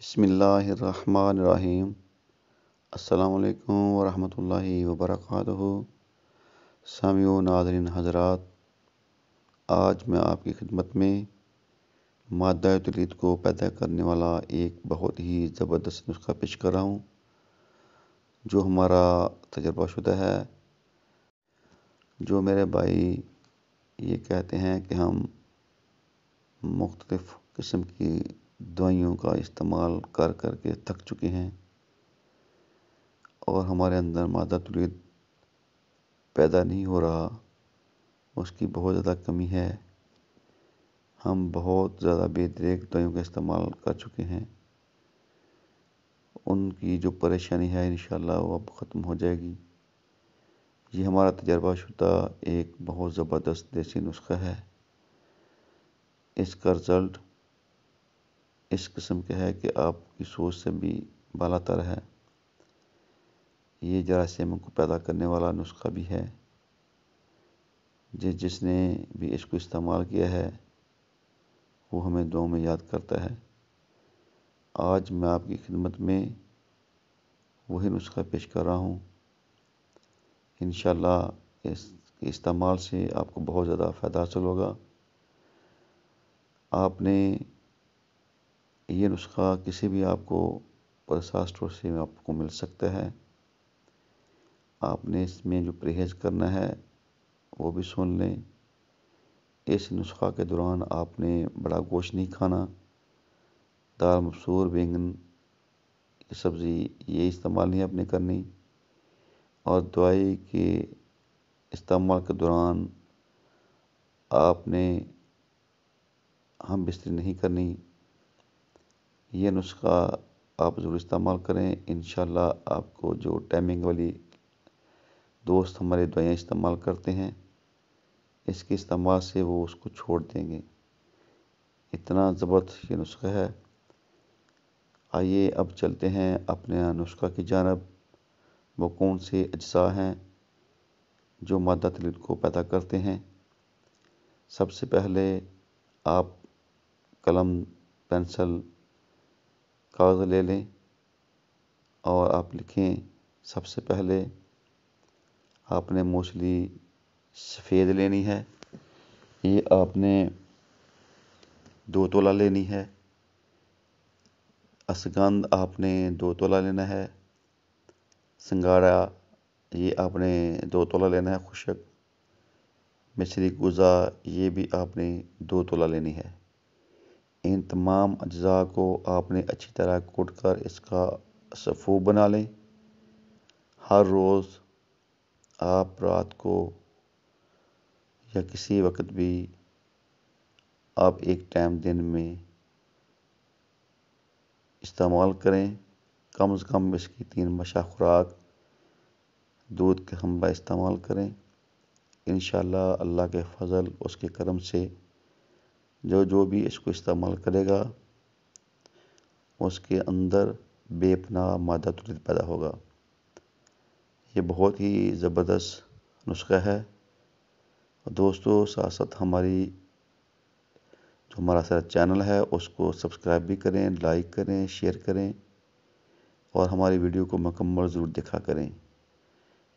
बसमीम् अल्लाम वरहमल वर्क सामियो नाजरन हजरात आज मैं आपकी खिदमत में मादा तलीद को पैदा करने वाला एक बहुत ही ज़बरदस्त नुस्खा पेश कर रहा हूँ जो हमारा तजर्बा शुदा है जो मेरे भाई ये कहते हैं कि हम मुख्तफ़ किस्म की दवाइयों का इस्तेमाल कर कर के थक चुके हैं और हमारे अंदर मादा तुलियत पैदा नहीं हो रहा उसकी बहुत ज़्यादा कमी है हम बहुत ज़्यादा बेतरेक दवाइयों का इस्तेमाल कर चुके हैं उनकी जो परेशानी है इन वो अब ख़त्म हो जाएगी ये हमारा तजर्बा शुदा एक बहुत ज़बरदस्त देसी नुस्खा है इसका रिज़ल्ट इस किस्म के है कि आपकी सोच से भी बालातर है ये जरासीम को पैदा करने वाला नुस्खा भी है जिस जिसने भी इसको इस्तेमाल किया है वो हमें दो में याद करता है आज मैं आपकी खिदमत में वही नुस्खा पेश कर रहा हूँ इन इस इस्तेमाल से आपको बहुत ज़्यादा फ़ायदा हासिल होगा आपने ये नुस्खा किसी भी आपको प्रसाद स्टोर से आपको मिल सकता है आपने इसमें जो परहेज करना है वो भी सुन लें इस नुस्खा के दौरान आपने बड़ा गोश्त नहीं खाना दाल मसूर बैंगन की सब्ज़ी ये इस्तेमाल नहीं आपने करनी और दवाई के इस्तेमाल के दौरान आपने हम बिस्तरी नहीं करनी ये नुस्खा आप ज़रूर इस्तेमाल करें इन आपको जो टाइमिंग वाली दोस्त हमारे दवाइयाँ इस्तेमाल करते हैं इसके इस्तेमाल से वो उसको छोड़ देंगे इतना ज़बरदस्त ये नुस्खा है आइए अब चलते हैं अपने नुस्खा की जानब वो कौन से अज्जा हैं जो मादा तलील को पैदा करते हैं सबसे पहले आप कलम पेंसिल कागज़ ले लें और आप लिखें सबसे पहले आपने मोस्टली सफ़ेद लेनी है ये आपने दो तोला लेनी है असगंध आपने दो तोला लेना है सिंगारा ये आपने दो तोला लेना है खुशक मिश्री गुज़ा ये भी आपने दो तोला लेनी है इन तमाम अज्जा को आपने अच्छी तरह कूट कर इसका सफ़ू बना लें हर रोज़ आप रात को या किसी वक्त भी आप एक टाइम दिन में इस्तेमाल करें कम से कम इसकी तीन मशा खुराक दूध के हम इस्तेमाल करें इन अल्लाह के फजल उसके करम से जो जो भी इसको इस्तेमाल करेगा उसके अंदर बेपना मादा तुरंत पैदा होगा ये बहुत ही ज़बरदस्त नुस्खा है दोस्तों साथ साथ हमारी जो हमारा सारा चैनल है उसको सब्सक्राइब भी करें लाइक करें शेयर करें और हमारी वीडियो को मकम्मल ज़रूर देखा करें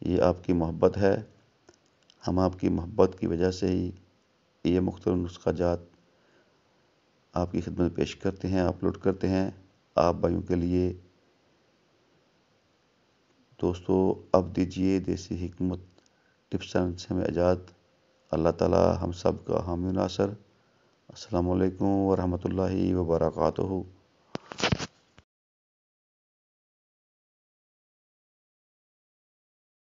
ये आपकी मोहब्बत है हम आपकी मोहब्बत की वजह से ही ये मुख्तर नुस्खा जात आपकी खिदमत पेश करते हैं अपलोड करते हैं आप भाइयों के लिए दोस्तों अब दीजिए देसी हमत टिप्स से मैं आजाद अल्लाह ताला हम सब का हामिनासर नासर असलकम वरहमल वर्का